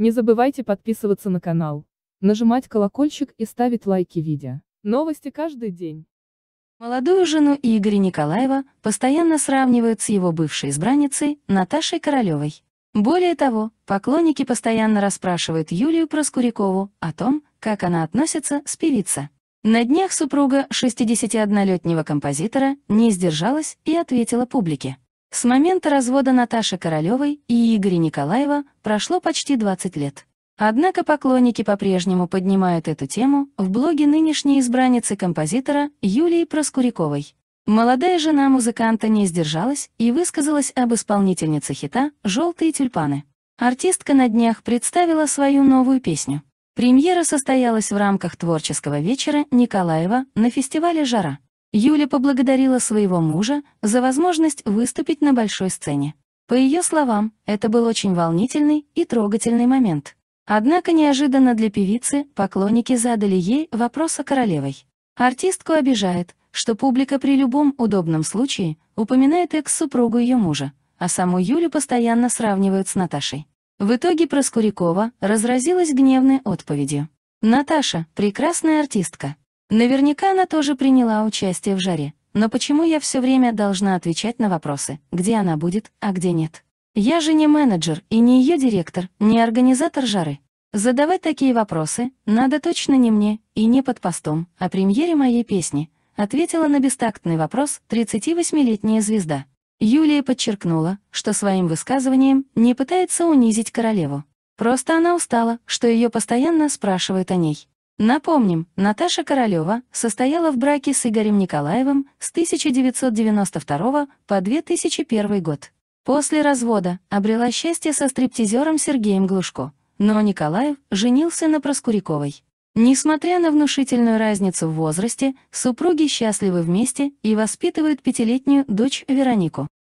Не забывайте подписываться на канал, нажимать колокольчик и ставить лайки видео. Новости каждый день. Молодую жену Игоря Николаева постоянно сравнивают с его бывшей избранницей Наташей Королевой. Более того, поклонники постоянно расспрашивают Юлию Проскурякову о том, как она относится с певицей. На днях супруга 61-летнего композитора не сдержалась и ответила публике. С момента развода Наташи Королевой и Игоря Николаева прошло почти 20 лет. Однако поклонники по-прежнему поднимают эту тему в блоге нынешней избранницы композитора Юлии Проскуряковой. Молодая жена музыканта не сдержалась и высказалась об исполнительнице хита «Желтые тюльпаны». Артистка на днях представила свою новую песню. Премьера состоялась в рамках творческого вечера Николаева на фестивале «Жара». Юля поблагодарила своего мужа за возможность выступить на большой сцене. По ее словам, это был очень волнительный и трогательный момент. Однако неожиданно для певицы поклонники задали ей вопрос о королевой. Артистку обижает, что публика при любом удобном случае упоминает экс-супругу ее мужа, а саму Юлю постоянно сравнивают с Наташей. В итоге Проскурякова разразилась гневной отповедью. «Наташа — прекрасная артистка, Наверняка она тоже приняла участие в жаре. Но почему я все время должна отвечать на вопросы, где она будет, а где нет? Я же не менеджер и не ее директор, не организатор жары. Задавать такие вопросы надо точно не мне и не под постом а премьере моей песни, ответила на бестактный вопрос 38-летняя звезда. Юлия подчеркнула, что своим высказыванием не пытается унизить королеву. Просто она устала, что ее постоянно спрашивают о ней. Напомним, Наташа Королева состояла в браке с Игорем Николаевым с 1992 по 2001 год. После развода обрела счастье со стриптизером Сергеем Глушко, но Николаев женился на Проскуряковой. Несмотря на внушительную разницу в возрасте, супруги счастливы вместе и воспитывают пятилетнюю дочь Веронику.